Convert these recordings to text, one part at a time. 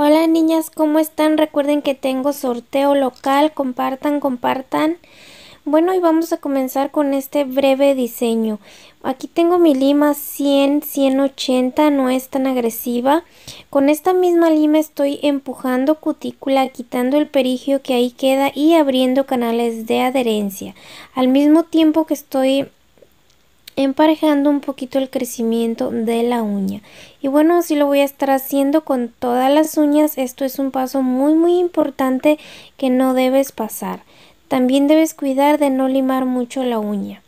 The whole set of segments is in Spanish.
Hola niñas, ¿cómo están? Recuerden que tengo sorteo local, compartan, compartan. Bueno, y vamos a comenzar con este breve diseño. Aquí tengo mi lima 100, 180, no es tan agresiva. Con esta misma lima estoy empujando cutícula, quitando el perigio que ahí queda y abriendo canales de adherencia. Al mismo tiempo que estoy emparejando un poquito el crecimiento de la uña y bueno así lo voy a estar haciendo con todas las uñas esto es un paso muy muy importante que no debes pasar también debes cuidar de no limar mucho la uña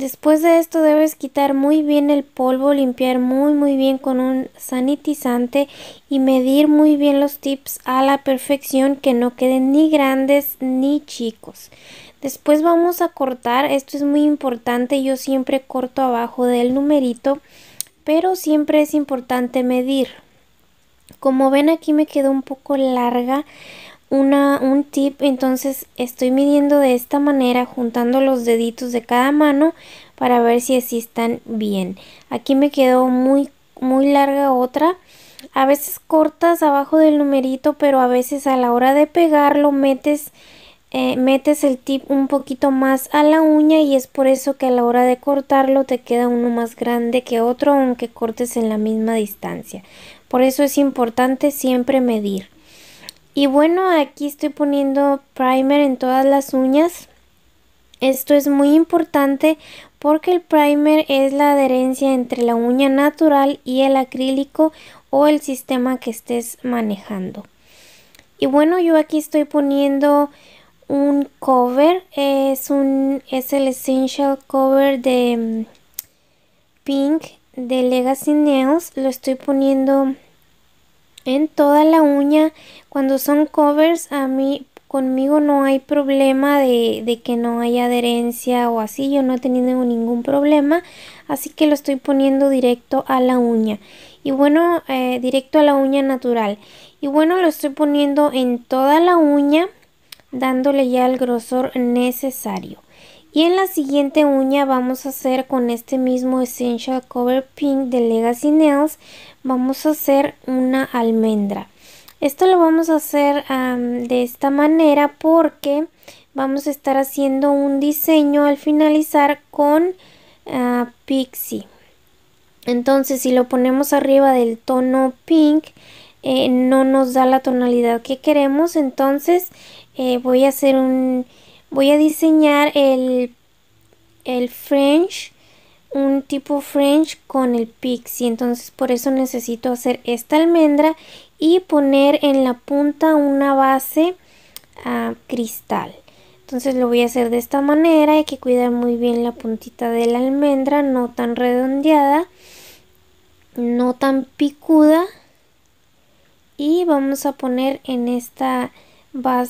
Después de esto debes quitar muy bien el polvo, limpiar muy muy bien con un sanitizante y medir muy bien los tips a la perfección que no queden ni grandes ni chicos. Después vamos a cortar, esto es muy importante, yo siempre corto abajo del numerito, pero siempre es importante medir. Como ven aquí me quedó un poco larga una, un tip, entonces estoy midiendo de esta manera, juntando los deditos de cada mano para ver si así están bien. Aquí me quedó muy, muy larga otra. A veces cortas abajo del numerito, pero a veces a la hora de pegarlo metes eh, metes el tip un poquito más a la uña y es por eso que a la hora de cortarlo te queda uno más grande que otro aunque cortes en la misma distancia. Por eso es importante siempre medir. Y bueno, aquí estoy poniendo primer en todas las uñas. Esto es muy importante porque el primer es la adherencia entre la uña natural y el acrílico o el sistema que estés manejando. Y bueno, yo aquí estoy poniendo un cover, es, un, es el Essential Cover de mm, Pink de Legacy Nails. Lo estoy poniendo en toda la uña. Cuando son covers, a mí conmigo no hay problema de, que no haya adherencia o así, yo no he tenido ningún problema, así que lo estoy poniendo directo a la uña y bueno, eh, directo a la uña natural y bueno, lo estoy poniendo en toda la uña dándole ya el grosor necesario. Y en la siguiente uña vamos a hacer con este mismo Essential Cover Pink de Legacy Nails, vamos a hacer una almendra. Esto lo vamos a hacer de esta manera porque vamos a estar haciendo un diseño al finalizar con ah, Pixie. Entonces si lo ponemos arriba del tono pink eh, no nos da la tonalidad que queremos. Entonces eh, voy a hacer un voy a diseñar el french un tipo french con el pixie entonces por eso necesito hacer esta almendra y poner en la punta una base a ah, cristal entonces lo voy a hacer de esta manera hay que cuidar muy bien la puntita de la almendra no tan redondeada no tan picuda y vamos a poner en esta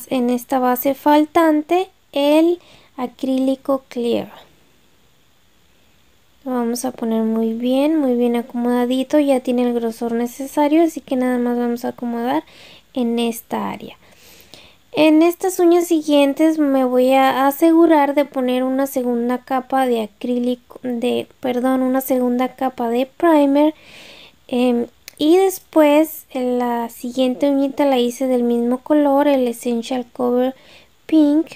en esta base faltante el acrílico clear. Lo vamos a poner muy bien, muy bien acomodadito. Ya tiene el grosor necesario, así que nada más vamos a acomodar en esta área. En estas uñas siguientes me voy a asegurar de poner una segunda capa de acrílico, de, perdón, una segunda capa de primer em, y después la siguiente uñita la hice del mismo color, el Essential Cover Pink.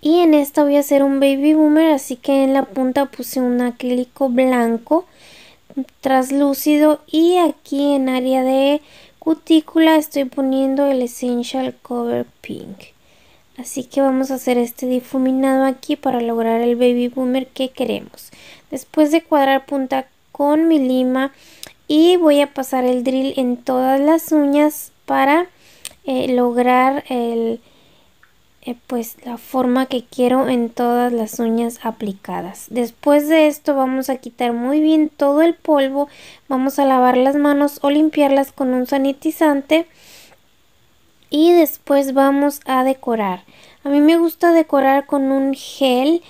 Y en esta voy a hacer un baby boomer, así que en la punta puse un acrílico blanco traslúcido y aquí en área de cutícula estoy poniendo el Essential Cover Pink. Así que vamos a hacer este difuminado aquí para lograr el baby boomer que queremos. Después de cuadrar punta con mi lima y voy a pasar el drill en todas las uñas para eh, lograr el, eh, pues la forma que quiero en todas las uñas aplicadas después de esto vamos a quitar muy bien todo el polvo vamos a lavar las manos o limpiarlas con un sanitizante y después vamos a decorar a mí me gusta decorar con un gel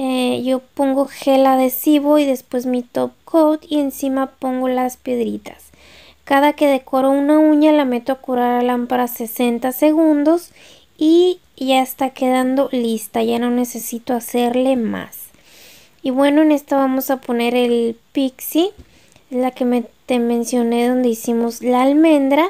eh, yo pongo gel adhesivo y después mi top coat y encima pongo las piedritas. Cada que decoro una uña la meto a curar a lámpara 60 segundos y ya está quedando lista, ya no necesito hacerle más. Y bueno, en esta vamos a poner el pixie, la que me, te mencioné donde hicimos la almendra.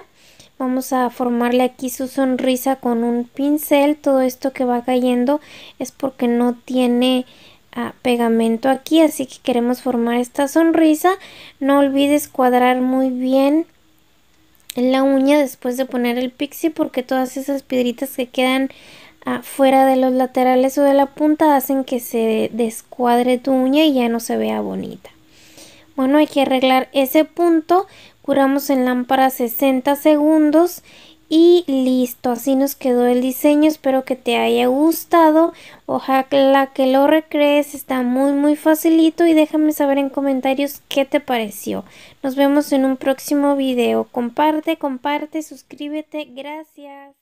Vamos a formarle aquí su sonrisa con un pincel. Todo esto que va cayendo es porque no tiene ah, pegamento aquí. Así que queremos formar esta sonrisa. No olvides cuadrar muy bien la uña después de poner el pixie. Porque todas esas piedritas que quedan afuera ah, fuera de los laterales o de la punta hacen que se descuadre tu uña y ya no se vea bonita. Bueno, hay que arreglar ese punto. Curamos en lámpara 60 segundos y listo, así nos quedó el diseño, espero que te haya gustado, ojalá que lo recrees, está muy muy facilito y déjame saber en comentarios qué te pareció. Nos vemos en un próximo video, comparte, comparte, suscríbete, gracias.